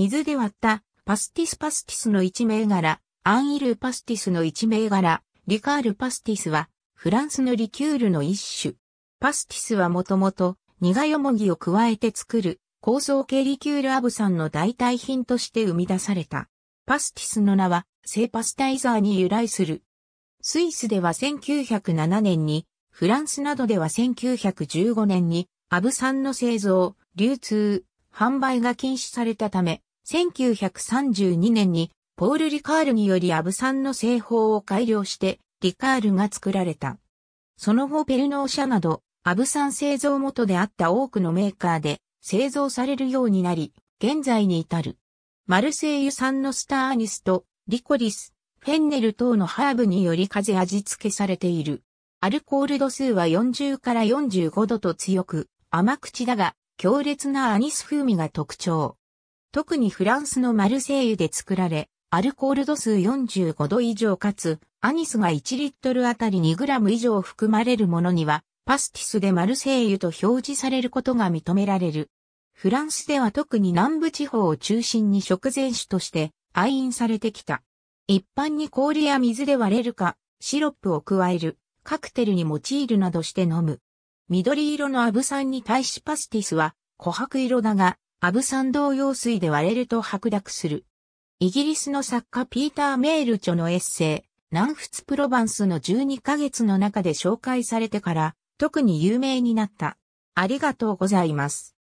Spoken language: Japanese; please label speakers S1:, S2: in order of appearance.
S1: 水で割ったパスティスパスティスの一銘柄、アンイルパスティスの一銘柄、リカールパスティスはフランスのリキュールの一種。パスティスはもともと苦よもぎを加えて作る構造系リキュールアブさんの代替品として生み出された。パスティスの名は聖パスタイザーに由来する。スイスでは1907年に、フランスなどでは1915年に、アブんの製造、流通、販売が禁止されたため、1932年にポール・リカールによりアブンの製法を改良してリカールが作られた。その後ペルノー社などアブン製造元であった多くのメーカーで製造されるようになり、現在に至る。マルセイユ産のスターアニスとリコリス、フェンネル等のハーブにより風味付けされている。アルコール度数は40から45度と強く、甘口だが、強烈なアニス風味が特徴。特にフランスのマルセイユで作られ、アルコール度数45度以上かつ、アニスが1リットルあたり2グラム以上含まれるものには、パスティスでマルセイユと表示されることが認められる。フランスでは特に南部地方を中心に食前酒として愛飲されてきた。一般に氷や水で割れるか、シロップを加える、カクテルに用いるなどして飲む。緑色のアブ酸に対しパスティスは琥珀色だが、アブ山道用水で割れると白濁する。イギリスの作家ピーター・メール著のエッセイ、南仏プロバンスの12ヶ月の中で紹介されてから、特に有名になった。ありがとうございます。